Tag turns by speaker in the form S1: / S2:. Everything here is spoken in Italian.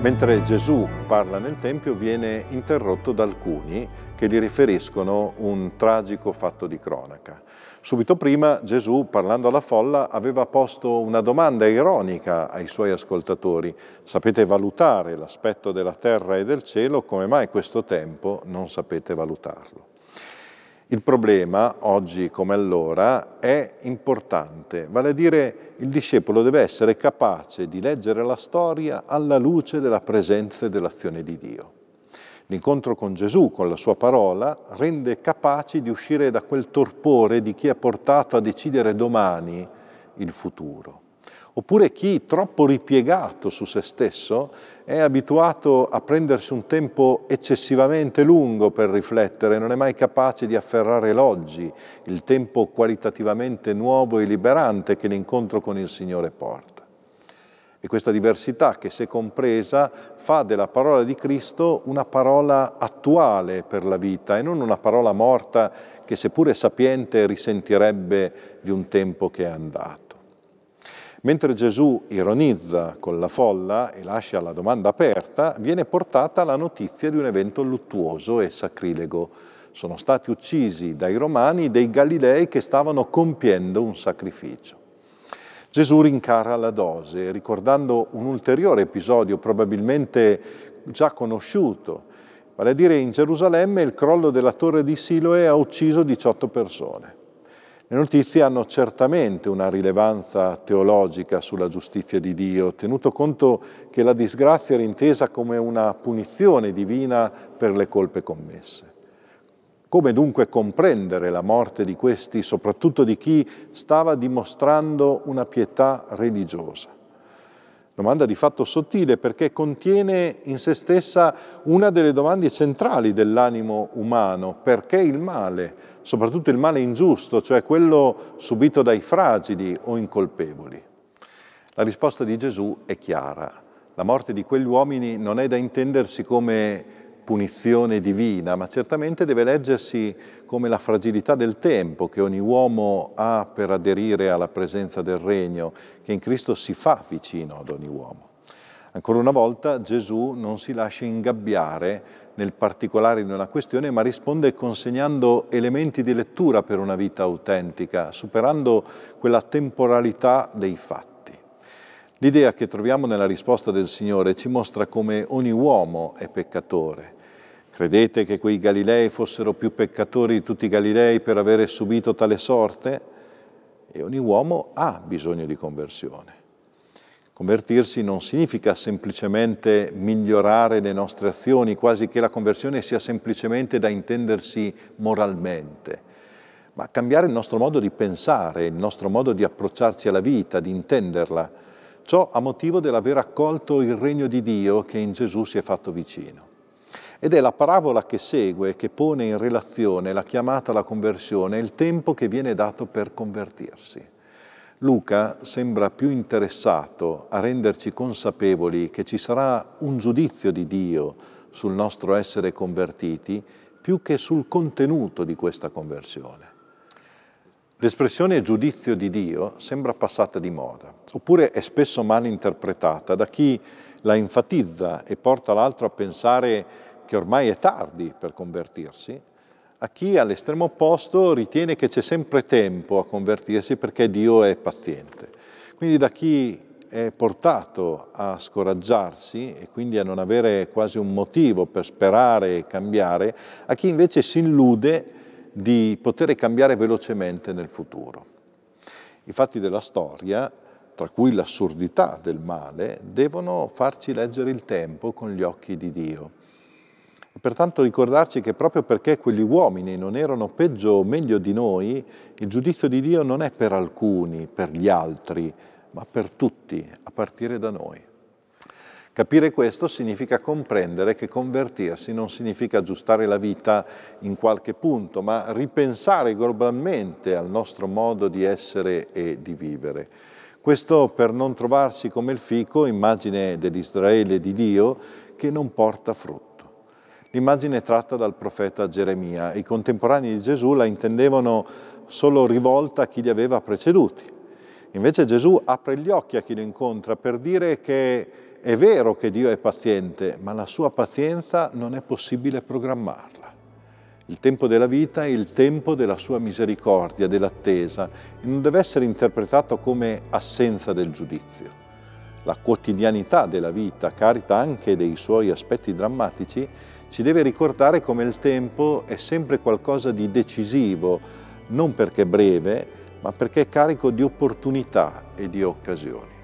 S1: Mentre Gesù parla nel Tempio viene interrotto da alcuni che gli riferiscono un tragico fatto di cronaca. Subito prima Gesù, parlando alla folla, aveva posto una domanda ironica ai suoi ascoltatori. Sapete valutare l'aspetto della terra e del cielo, come mai questo tempo non sapete valutarlo? Il problema, oggi come allora, è importante, vale a dire il discepolo deve essere capace di leggere la storia alla luce della presenza e dell'azione di Dio. L'incontro con Gesù, con la sua parola, rende capaci di uscire da quel torpore di chi è portato a decidere domani il futuro. Oppure chi troppo ripiegato su se stesso è abituato a prendersi un tempo eccessivamente lungo per riflettere, non è mai capace di afferrare l'oggi, il tempo qualitativamente nuovo e liberante che l'incontro con il Signore porta. E questa diversità che, se compresa, fa della parola di Cristo una parola attuale per la vita e non una parola morta che, seppure sapiente, risentirebbe di un tempo che è andato. Mentre Gesù ironizza con la folla e lascia la domanda aperta, viene portata la notizia di un evento luttuoso e sacrilego. Sono stati uccisi dai romani dei Galilei che stavano compiendo un sacrificio. Gesù rincara la dose, ricordando un ulteriore episodio probabilmente già conosciuto, vale a dire in Gerusalemme il crollo della torre di Siloe ha ucciso 18 persone. Le notizie hanno certamente una rilevanza teologica sulla giustizia di Dio, tenuto conto che la disgrazia era intesa come una punizione divina per le colpe commesse. Come dunque comprendere la morte di questi, soprattutto di chi stava dimostrando una pietà religiosa? domanda di fatto sottile perché contiene in se stessa una delle domande centrali dell'animo umano, perché il male, soprattutto il male ingiusto, cioè quello subito dai fragili o incolpevoli. La risposta di Gesù è chiara. La morte di quegli uomini non è da intendersi come punizione divina, ma certamente deve leggersi come la fragilità del tempo che ogni uomo ha per aderire alla presenza del regno, che in Cristo si fa vicino ad ogni uomo. Ancora una volta Gesù non si lascia ingabbiare nel particolare di una questione, ma risponde consegnando elementi di lettura per una vita autentica, superando quella temporalità dei fatti. L'idea che troviamo nella risposta del Signore ci mostra come ogni uomo è peccatore Credete che quei Galilei fossero più peccatori di tutti i Galilei per avere subito tale sorte? E ogni uomo ha bisogno di conversione. Convertirsi non significa semplicemente migliorare le nostre azioni, quasi che la conversione sia semplicemente da intendersi moralmente, ma cambiare il nostro modo di pensare, il nostro modo di approcciarci alla vita, di intenderla. Ciò a motivo dell'aver accolto il regno di Dio che in Gesù si è fatto vicino. Ed è la parabola che segue, che pone in relazione la chiamata alla conversione e il tempo che viene dato per convertirsi. Luca sembra più interessato a renderci consapevoli che ci sarà un giudizio di Dio sul nostro essere convertiti più che sul contenuto di questa conversione. L'espressione giudizio di Dio sembra passata di moda, oppure è spesso mal interpretata da chi la enfatizza e porta l'altro a pensare che ormai è tardi per convertirsi, a chi all'estremo opposto ritiene che c'è sempre tempo a convertirsi perché Dio è paziente. Quindi da chi è portato a scoraggiarsi e quindi a non avere quasi un motivo per sperare e cambiare, a chi invece si illude di poter cambiare velocemente nel futuro. I fatti della storia, tra cui l'assurdità del male, devono farci leggere il tempo con gli occhi di Dio Pertanto ricordarci che proprio perché quegli uomini non erano peggio o meglio di noi, il giudizio di Dio non è per alcuni, per gli altri, ma per tutti, a partire da noi. Capire questo significa comprendere che convertirsi non significa aggiustare la vita in qualche punto, ma ripensare globalmente al nostro modo di essere e di vivere. Questo per non trovarsi come il fico, immagine dell'Israele di Dio, che non porta frutto. L'immagine è tratta dal profeta Geremia. I contemporanei di Gesù la intendevano solo rivolta a chi li aveva preceduti. Invece Gesù apre gli occhi a chi lo incontra per dire che è vero che Dio è paziente, ma la sua pazienza non è possibile programmarla. Il tempo della vita è il tempo della sua misericordia, dell'attesa, e non deve essere interpretato come assenza del giudizio la quotidianità della vita, carita anche dei suoi aspetti drammatici, ci deve ricordare come il tempo è sempre qualcosa di decisivo, non perché breve, ma perché è carico di opportunità e di occasioni.